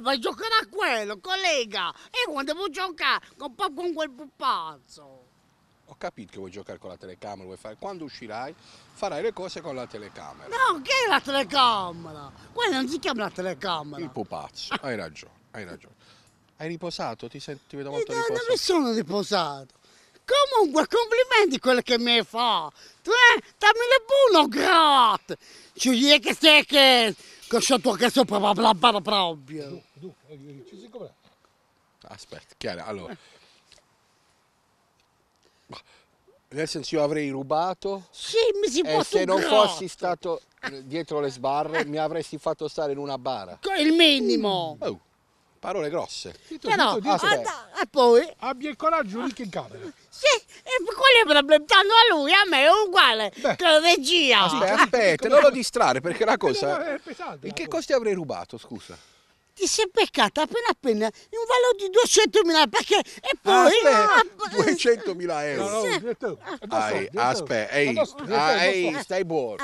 vai a giocare a quello, collega! E quando devo giocare con, quel pupazzo! Ho capito che vuoi giocare con la telecamera, vuoi fare. Quando uscirai farai le cose con la telecamera. No, che è la telecamera? Quella non si chiama la telecamera. Il pupazzo, hai ragione, hai ragione. Hai riposato? Ti, senti, ti vedo molto riposato. Dove sono riposato? Comunque, complimenti quello che mi fa. Tu, eh, dammi le buono, grat. Ci dice che sei che... Che tu che sopra, bla bla bla proprio. Eh, ci si copre. Aspetta, Chiara, allora... Nel senso io avrei rubato sì, mi si può e se non grotto. fossi stato dietro le sbarre mi avresti fatto stare in una bara. Il minimo! Oh. Parole grosse. Dito, eh no, dito, dito. Ah, a, ah, poi? Abbia il coraggio ricchi in camera. Sì, e quale problema? Tanto a lui, a me è uguale. Beh. Che regia. Ah, aspetta, ecco, aspetta, ecco, non lo ecco. distrarre perché la cosa... È pesante. In che costi avrei rubato, scusa? ti sei è beccata appena appena un valore di 200.000 perché e poi aspetta, ah, 200.000 euro no, no, direttore, hai, aspetta, ehi, stai buono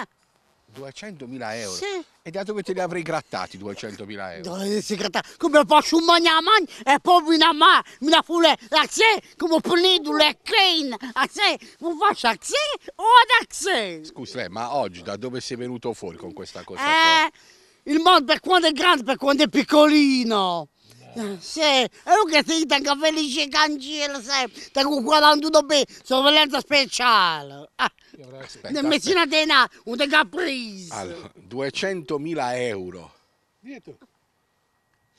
200.000 euro? Sì. E da dove te li avrei grattati 200.000 euro? Dove li si grattati? Come faccio un mangiamano e poi mi una mano, mi una fule, a sé, come prendo le cane, a sé, mi faccio a sé o ad a sé? Scusa eh, ma oggi da dove sei venuto fuori con questa cosa Eh, qua? il mondo per quando è grande, per quando è piccolino. Sì, Se, non che si dice che felice cancella sempre, te con bene, sono sorveglianza speciale. Ah. Ne messina tena, un te caprice. Allora, 200.000 euro. Dietro.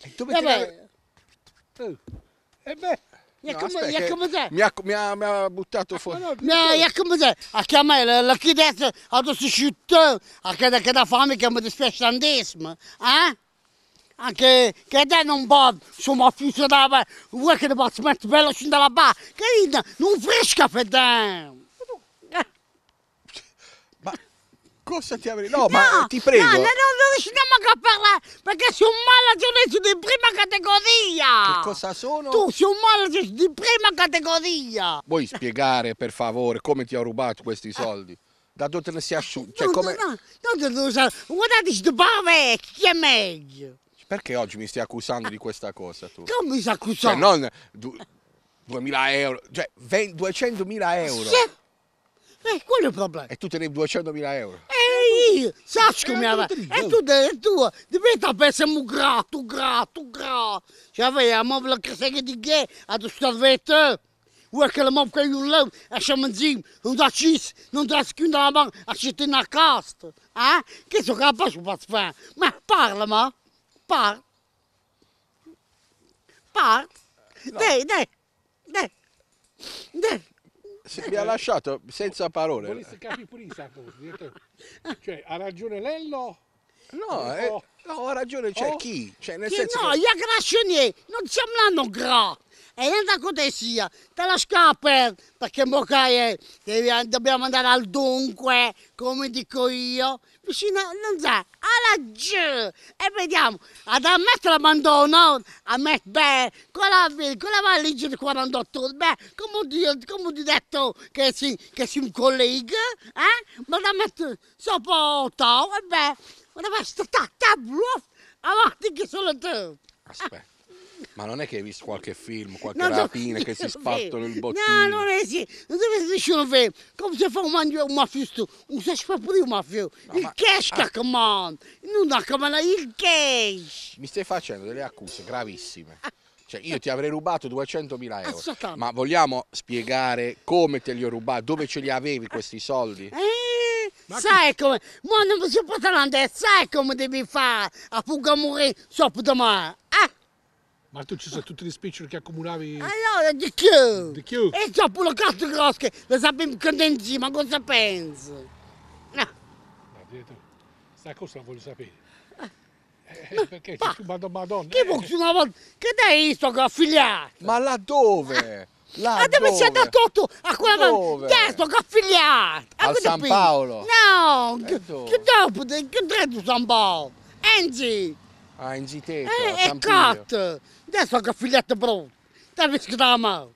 E tu metti... Vabbè. Eh, eh, e beh... No, aspetta, mi, ha, mi, ha, mi, ha, buttato ah, fuori. No, no, a chiamare l'architetto, a tua città, a che da fame che mi dispiace tantissimo. Eh? anche che te non può, sono affisso da vuoi che ne posso mettere bello su dalla barra, che non fresca per te ma cosa ti avrei no, no ma ti prego no, no, non riusciamo a parlare perché sono malagionesi di prima categoria che cosa sono? tu sei un malagionese di prima categoria vuoi spiegare per favore come ti ho rubato questi soldi? da dove te ne sei asciutti? Cioè, no, come... no, no, no, no, guardate, sto bavecchio è meglio. Perché oggi mi stai accusando di questa cosa tu? Non mi stai accusando. Cioè, non du- 2000 euro, cioè 200.000 euro. Sì. Eh, quello è il problema. E tu tenevi 200.000 euro. E io, Sasco mi aveva. E tu, e tu, diventa pessimo grato, grato, grato. Cioè, vedi, la mobile che sei di che, a tu stavette. Eh. Uè, che la mobile che io levo, e siamo insieme, non da cis, non da schiunda la mano, a città in casta. Eh? Che sono capace di fare? Ma parla, ma. Par. Par. No. Dai, dai, dai, dai. mi ha lasciato senza parole. cioè, ha ragione Lello? No, eh, no, ha ragione, c'è cioè, chi? Cioè, nel chi senso no, che... gli aggressioni non siamo l'hanno gra. E niente così sia, te la scappa eh, perché Mocaie eh, dobbiamo andare al dunque, come dico io, vicino, non sa, alla G e vediamo ad ammettere la bandona a me beh quella, quella va a leggere 48 beh come ti, come detto che sei, che si un collega eh ma da metto sopra e beh una veste tac tac avanti che sono te aspetta ma non è che hai visto qualche film, qualche non rapina che si spattano il bottino? No, non eh, è sì, non deve essere vero. Come si fa un mangio un mafioso? Un saspaprì un mafioso. No, il ma... cash, ah. cacamon! Non ha camana, il cash! Mi stai facendo delle accuse gravissime. Ah. Cioè, io ti avrei rubato 200.000 euro. Ah, ma vogliamo spiegare come te li ho rubati? Dove ce li avevi questi soldi? Eh, sai chi... come? Ma non si può andare, sai come devi fare a morire sopra domani. Ma tu ci sono tutti gli spiccioli che accumulavi? Allora, di più! Di chi? E c'ho pure le cazzo grosche, le sappiamo che tenzi, ma cosa pensi? No. Ma dietro, sta cosa la voglio sapere. Ah. Eh, ma, perché ma, ci madonna? Eh, eh. Che vuoi una volta, che dai sto che affiliato? Ma laddove? Ah. Là ah, dove c'è da tutto? A quella dove? Testo che affiliato! Ah, A San Paolo! No! Eh, che dopo? Che dopo? Che San Paolo? Enzi! Ah, in Giteco, eh, a Campillo. Adesso che affiliato brutto, ti ha visto da mano.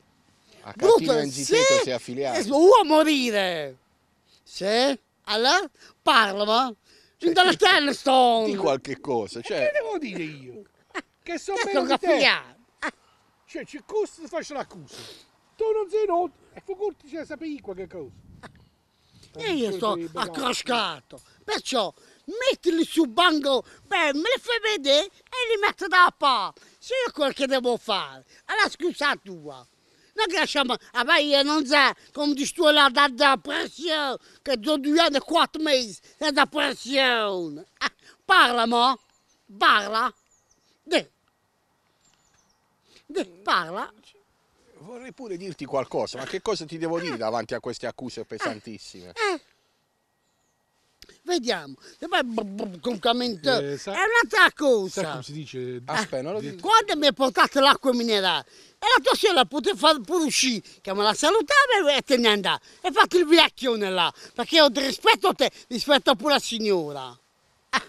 A Catino in Giteco sì. sei affiliato? Vuoi morire? Sì? Allora, parlava. Fin dalle stelle sto! Di qualche cosa, cioè... E che certo. devo dire io? Che sono meno di te. Cioè, ci costa faccio l'accusa. Tu non sei noto e facolti c'è sapevi qualche cosa. E io cioè, sto accroscato. Perciò mettili sul banco, beh, me li fai vedere e li metto da parte. Se è quel che devo fare, allora scusa tua. Non che lasciamo, ah beh, io non so, come dici tu, la da, pressione, che do due anni e quattro mesi, è da pressione. Eh, parla, mo, parla. De. De, parla. Vorrei pure dirti qualcosa, ma che cosa ti devo dire davanti a queste accuse pesantissime? eh. eh. Vediamo, se con camento. Eh, È un'altra cosa. Sai come si dice? Ah, aspetta, eh, Quando mi hai portato l'acqua minerale e la tua sorella poteva far pure uscire, che me la salutava e te ne andava. E fatti il vecchione là, perché ho rispetto a te, rispetto pure la signora. Ah,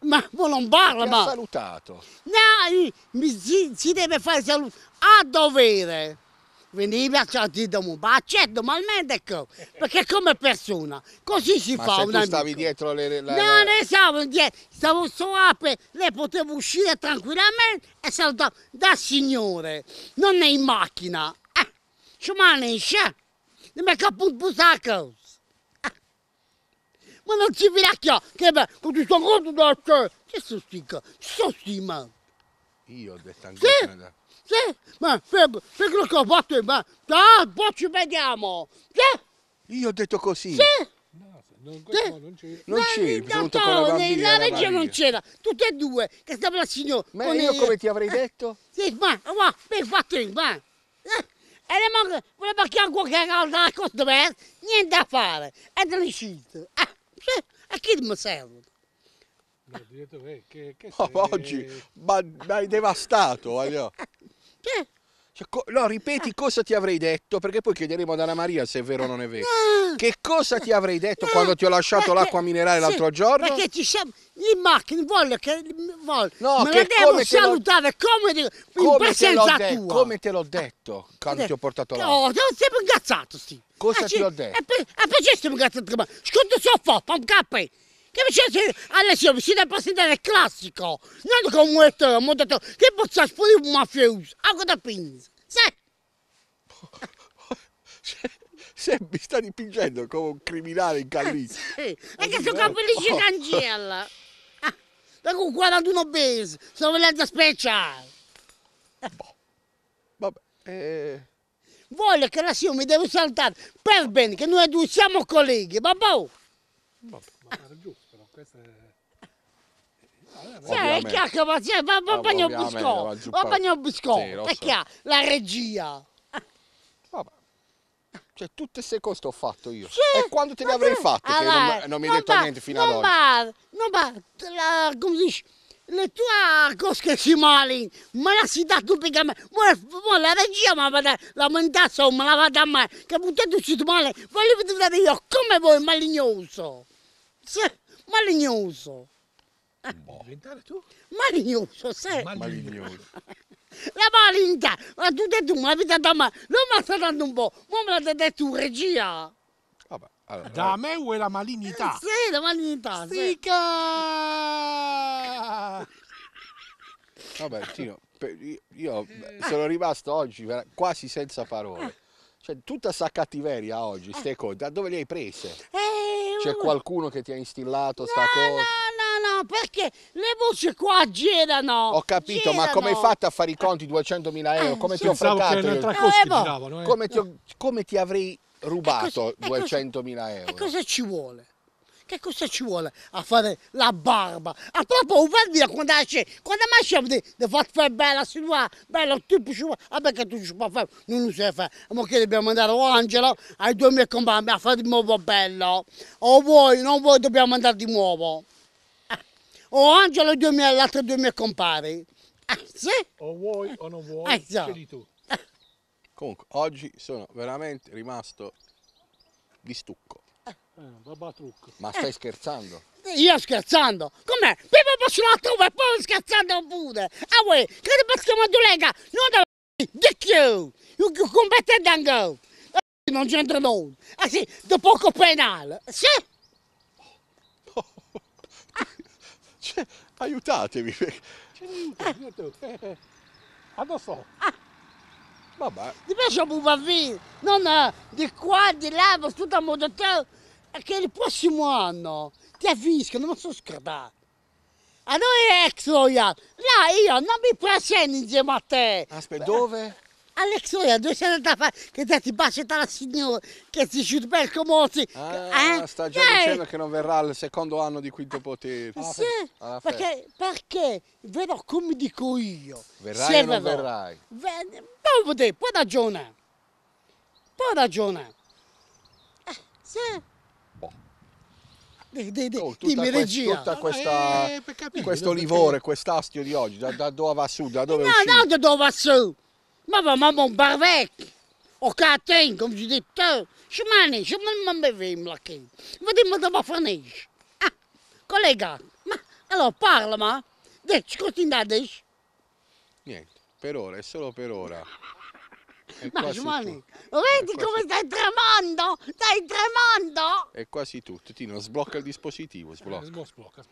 ma non parla, ma... ha salutato. No, mi, si, si deve fare salute a dovere veniva, cioè, ti do un bacetto, ma almeno ecco, perché come persona, così si ma fa se una... stavi dietro le... le... No, ne stavo dietro, stavo su ape, lei poteva uscire tranquillamente e salutare da signore, non è in macchina, eh, ci manesce, non mi capo un eh. ma non ci viracchia, che beh, con tutto conto da te, che sostica, sostima. Io ho detto anche... Sì? Sì, ma fermo, quello che ho fatto, in ah, boh, poi ci vediamo. Sì. Io ho detto così. Sì. non, sì. non c'è. Non c'è, no, no, la, la legge non c'era, tutte e due, che stava la signora. Ma con io come ti avrei eh, detto? Sì, ma, ma, per fatto in, ma. Eh. E le manca, voleva che anche qualche cosa costa me, niente da fare, è delle Eh, sì, a chi mi serve? Ma, diretto, eh, che, che oh, oggi, ma, ma hai devastato, voglio. Sì. Cioè, no, ripeti eh. cosa ti avrei detto, perché poi chiederemo ad Anna Maria se è vero o non è vero. No. Che cosa ti avrei detto no. quando ti ho lasciato perché, l'acqua minerale sì, l'altro giorno? Perché ci siamo in macchina, voglio che voglio. No, me che devo salutare lo, come, di, come, te l'ho de- come te l'ho detto quando eh, ti ho portato l'acqua? No, sono sempre ingazzato, sì. Cosa eh, ti ho detto? E perché stiamo ingazzati? Scusa, sono fatto, un capo. Che Capisci? Alessio, si deve presentare il classico, non come questo, ho detto che possa sfuggire un mafioso, a cosa pensi? Sai? Se mi sta dipingendo come un criminale in Eh, sì. E che sono capellici oh. d'angella. Ah, da con 41 base, sorveglianza speciale. Boh. Vabbè. Eh. Voglio che la io mi deve saltare per bene, che noi due siamo colleghi, babbo. Vabbè, ma ah. ragione questo è... Eh, sì, chi ha capacità? Va, va a ah, bagno biscotto, va a bagno biscotto, sì, so. la regia. Vabbè. Cioè, tutte queste cose ho fatto io. Sì, e quando te le avrei fatte? Allora, non, non, mi hai detto va, niente fino ad oggi. Va, non va, la, come dici, le tue cose che si male, ma la si dà tutte che me. Ma la regia mi vada la o me la vada a me, che buttate tutto male, voglio vedere io come voi malignoso. Sì malignoso. Boh. Diventare tu? Malignoso, sei. Malignoso. La malinga, ma tu hai detto una vita da me, non mi sta dando un po', ma me l'hai detto regia. Vabbè, allora, da me vuoi la malignità? Eh, sì, la malignità. Stica! Sì. Vabbè, Tino, io sono rimasto oggi quasi senza parole. Eh. Cioè, tutta sta cattiveria oggi, ste cose, da dove le hai prese? Eh, c'è qualcuno che ti ha instillato no, cosa? No, no, no, perché le voci qua girano. Ho capito, girano. ma come hai fatto a fare i conti 200.000 eh, euro? Come ti ho fregato? No, eh. come, come, ti avrei rubato 200.000 euro? E cosa ci vuole? Che cosa ci vuole a fare la barba? A proprio vedi quando esce, quando mai siamo di, di far fare bella, si va, bello, tipo ci vuole, vabbè che tu ci puoi fare, non lo sai fare. Ma che dobbiamo andare o Angelo ai due miei compagni a fare di nuovo bello? O voi, non voi, dobbiamo andare di nuovo. Eh. O Angelo e gli altri due miei compari. Eh, sì? O vuoi o non vuoi, eh, so. scegli tu. Eh. Comunque, oggi sono veramente rimasto di stucco. Eh, trucco. Ma stai eh. scherzando? Io scherzando? Com'è? Prima posso l'altro e poi scherzando pure. Ah uè, che ti passiamo a Dulega? Non da di più. Io combattendo anche. Non c'entra nulla. Ah sì, dopo poco penale. Sì? Cioè, aiutatemi. Eh, eh. Addosso. Ah. Vabbè. Ti piace un bambino? Non eh, di qua, di là, tutto a modo teo è che il prossimo anno ti avviscano, non sono scordato. Allora ex Royal, là io non mi presento insieme a te. Aspetta, dove? Eh, Alex Royal, dove sei andata a fare? Che te ti baciata dalla signora, che ti shoot bel comozzi. Ah, eh? sta già eh. dicendo che non verrà il secondo anno di quinto potere. Eh, ah, sì, perché, ah, perché, vedo come dico io. Verrai Se o non verrai? Ver- non vedete, puoi ragione. Puoi ragionare. Eh, sì. Dei, dei, dei, oh, dimmi quest, regia. Tutta ah, questa, eh, capire, questo livore, perché... quest'astio di oggi, da, da, dove va su, da dove no, No, da dove va su? Ma va mamma un barvecchio. O caten, come si dice mani ci mani non beviamo la che. Vediamo dove finisce. Ah, collega, ma allora parla ma. Dici, cosa ti Niente, per ora, è solo per ora. Ma Giovanni, lo vedi come stai tremando? Stai tremando? È quasi tutto. Tino, sblocca il dispositivo. Sblocca. Eh, sblocca.